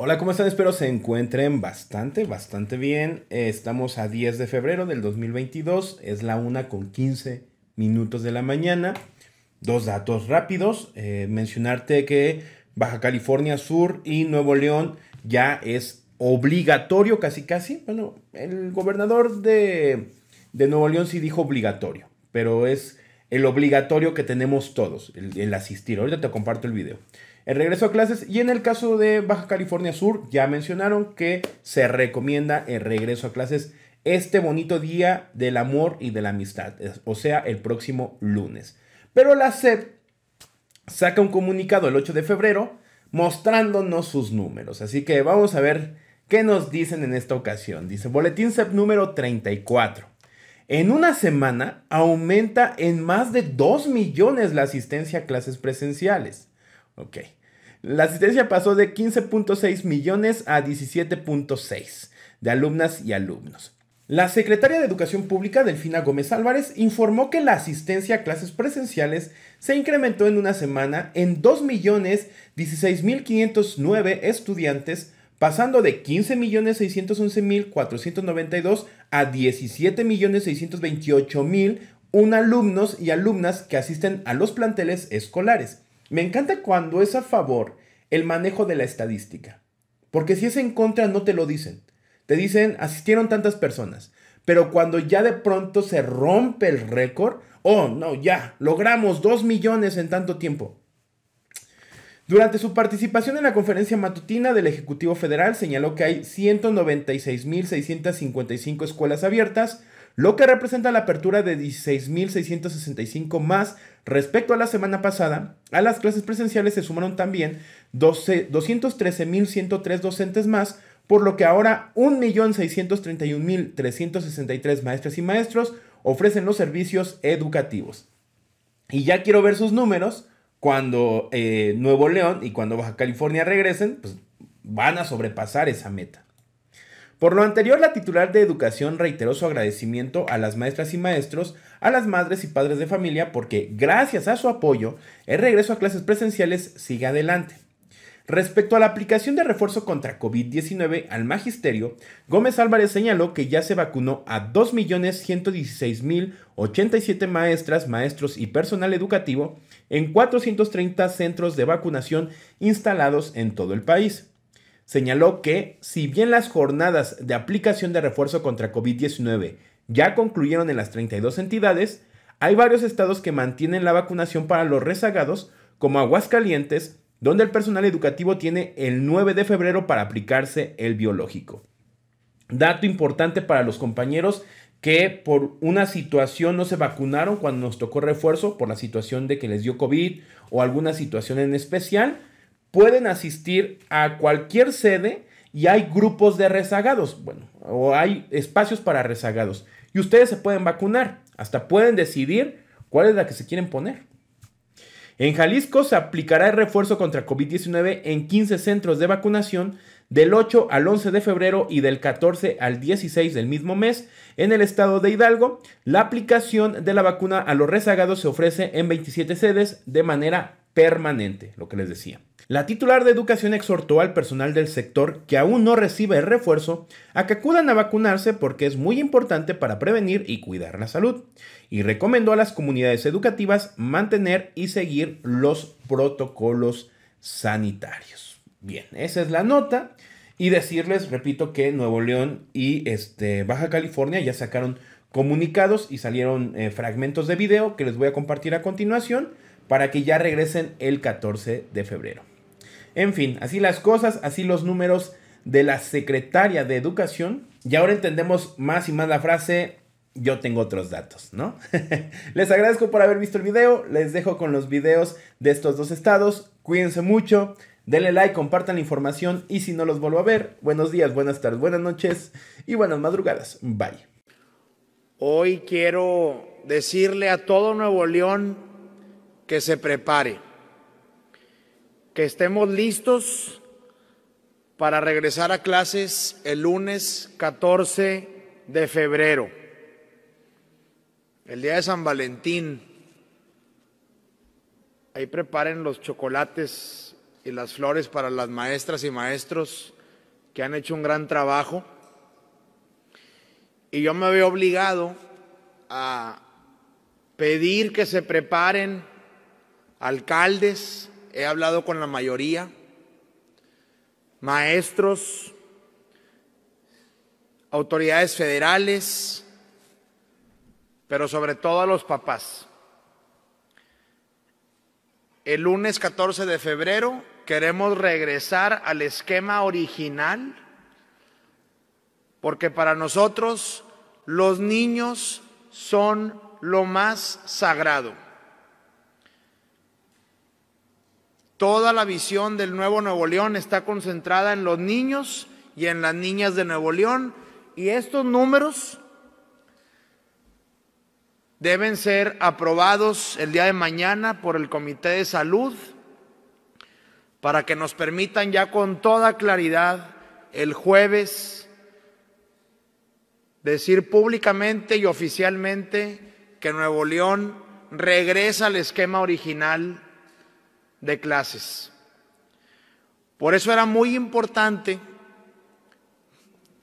Hola, ¿cómo están? Espero se encuentren bastante, bastante bien. Estamos a 10 de febrero del 2022, es la una con 15 minutos de la mañana. Dos datos rápidos. Eh, mencionarte que Baja California Sur y Nuevo León ya es obligatorio, casi casi. Bueno, el gobernador de, de Nuevo León sí dijo obligatorio, pero es el obligatorio que tenemos todos, el, el asistir. Ahorita te comparto el video el regreso a clases. Y en el caso de Baja California Sur, ya mencionaron que se recomienda el regreso a clases este bonito día del amor y de la amistad, o sea, el próximo lunes. Pero la SEP saca un comunicado el 8 de febrero mostrándonos sus números. Así que vamos a ver qué nos dicen en esta ocasión. Dice Boletín SEP número 34. En una semana aumenta en más de 2 millones la asistencia a clases presenciales. Ok. La asistencia pasó de 15.6 millones a 17.6 de alumnas y alumnos. La secretaria de Educación Pública, Delfina Gómez Álvarez, informó que la asistencia a clases presenciales se incrementó en una semana en 2.016.509 estudiantes, pasando de 15.611.492 a 17.628.000 un alumnos y alumnas que asisten a los planteles escolares. Me encanta cuando es a favor el manejo de la estadística. Porque si es en contra no te lo dicen. Te dicen, asistieron tantas personas. Pero cuando ya de pronto se rompe el récord, oh, no, ya, logramos 2 millones en tanto tiempo. Durante su participación en la conferencia matutina del Ejecutivo Federal señaló que hay 196.655 escuelas abiertas lo que representa la apertura de 16.665 más respecto a la semana pasada. A las clases presenciales se sumaron también 213.103 docentes más, por lo que ahora 1.631.363 maestras y maestros ofrecen los servicios educativos. Y ya quiero ver sus números cuando eh, Nuevo León y cuando Baja California regresen, pues van a sobrepasar esa meta. Por lo anterior, la titular de Educación reiteró su agradecimiento a las maestras y maestros, a las madres y padres de familia, porque gracias a su apoyo, el regreso a clases presenciales sigue adelante. Respecto a la aplicación de refuerzo contra COVID-19 al magisterio, Gómez Álvarez señaló que ya se vacunó a 2.116.087 maestras, maestros y personal educativo en 430 centros de vacunación instalados en todo el país señaló que, si bien las jornadas de aplicación de refuerzo contra COVID-19 ya concluyeron en las 32 entidades, hay varios estados que mantienen la vacunación para los rezagados, como Aguascalientes, donde el personal educativo tiene el 9 de febrero para aplicarse el biológico. Dato importante para los compañeros que por una situación no se vacunaron cuando nos tocó refuerzo, por la situación de que les dio COVID o alguna situación en especial, pueden asistir a cualquier sede y hay grupos de rezagados, bueno, o hay espacios para rezagados. Y ustedes se pueden vacunar, hasta pueden decidir cuál es la que se quieren poner. En Jalisco se aplicará el refuerzo contra COVID-19 en 15 centros de vacunación del 8 al 11 de febrero y del 14 al 16 del mismo mes en el estado de Hidalgo. La aplicación de la vacuna a los rezagados se ofrece en 27 sedes de manera permanente, lo que les decía. La titular de Educación exhortó al personal del sector que aún no recibe el refuerzo a que acudan a vacunarse porque es muy importante para prevenir y cuidar la salud y recomendó a las comunidades educativas mantener y seguir los protocolos sanitarios. Bien, esa es la nota y decirles, repito, que Nuevo León y este, Baja California ya sacaron comunicados y salieron eh, fragmentos de video que les voy a compartir a continuación para que ya regresen el 14 de febrero. En fin, así las cosas, así los números de la secretaria de educación. Y ahora entendemos más y más la frase, yo tengo otros datos, ¿no? les agradezco por haber visto el video, les dejo con los videos de estos dos estados, cuídense mucho, denle like, compartan la información y si no los vuelvo a ver, buenos días, buenas tardes, buenas noches y buenas madrugadas, bye. Hoy quiero decirle a todo Nuevo León que se prepare que estemos listos para regresar a clases el lunes 14 de febrero, el día de San Valentín. Ahí preparen los chocolates y las flores para las maestras y maestros que han hecho un gran trabajo. Y yo me veo obligado a pedir que se preparen alcaldes, he hablado con la mayoría, maestros, autoridades federales, pero sobre todo a los papás. El lunes 14 de febrero queremos regresar al esquema original porque para nosotros los niños son lo más sagrado. Toda la visión del Nuevo Nuevo León está concentrada en los niños y en las niñas de Nuevo León. Y estos números deben ser aprobados el día de mañana por el Comité de Salud para que nos permitan ya con toda claridad el jueves decir públicamente y oficialmente que Nuevo León regresa al esquema original de clases. Por eso era muy importante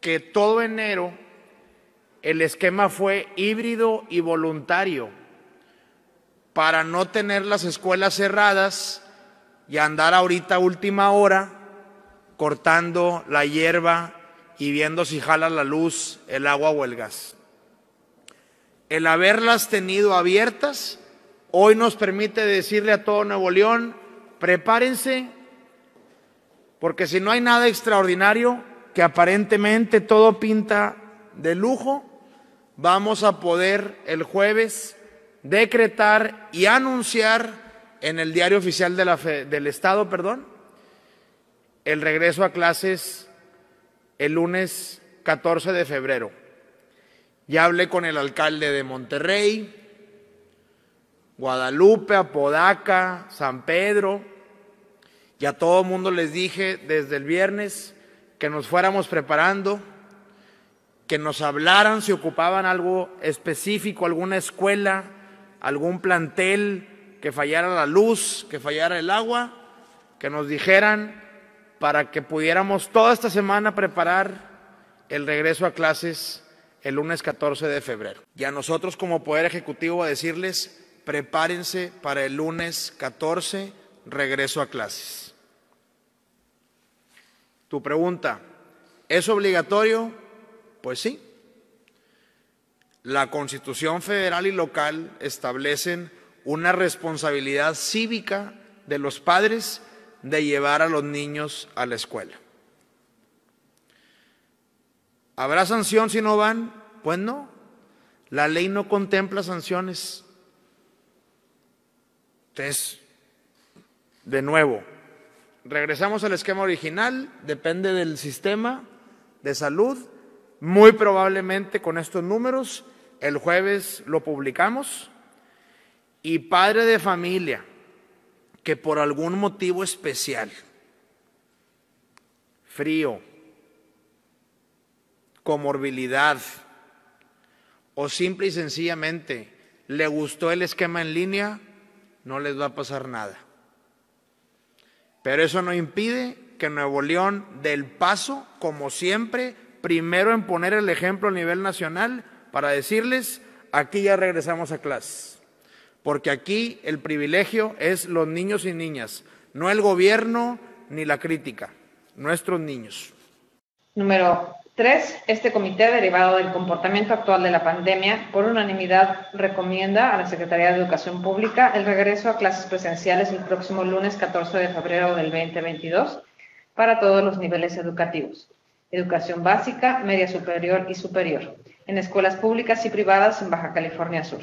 que todo enero el esquema fue híbrido y voluntario para no tener las escuelas cerradas y andar ahorita última hora cortando la hierba y viendo si jala la luz, el agua o el gas. El haberlas tenido abiertas hoy nos permite decirle a todo Nuevo León, prepárense, porque si no hay nada extraordinario, que aparentemente todo pinta de lujo, vamos a poder el jueves decretar y anunciar en el diario oficial de la del Estado, perdón, el regreso a clases el lunes 14 de febrero. Ya hablé con el alcalde de Monterrey, Guadalupe, Apodaca, San Pedro, y a todo mundo les dije desde el viernes que nos fuéramos preparando, que nos hablaran si ocupaban algo específico, alguna escuela, algún plantel, que fallara la luz, que fallara el agua, que nos dijeran para que pudiéramos toda esta semana preparar el regreso a clases el lunes 14 de febrero. Y a nosotros como Poder Ejecutivo a decirles prepárense para el lunes 14, regreso a clases. Tu pregunta, ¿es obligatorio? Pues sí. La Constitución federal y local establecen una responsabilidad cívica de los padres de llevar a los niños a la escuela. ¿Habrá sanción si no van? Pues no. La ley no contempla sanciones. Entonces, de nuevo, regresamos al esquema original, depende del sistema de salud. Muy probablemente con estos números, el jueves lo publicamos. Y padre de familia, que por algún motivo especial, frío, comorbilidad, o simple y sencillamente le gustó el esquema en línea, no les va a pasar nada. Pero eso no impide que Nuevo León del paso, como siempre, primero en poner el ejemplo a nivel nacional para decirles, aquí ya regresamos a clases. Porque aquí el privilegio es los niños y niñas, no el gobierno ni la crítica, nuestros niños. Número 3. Este comité, derivado del comportamiento actual de la pandemia, por unanimidad recomienda a la Secretaría de Educación Pública el regreso a clases presenciales el próximo lunes 14 de febrero del 2022 para todos los niveles educativos, educación básica, media superior y superior, en escuelas públicas y privadas en Baja California Sur.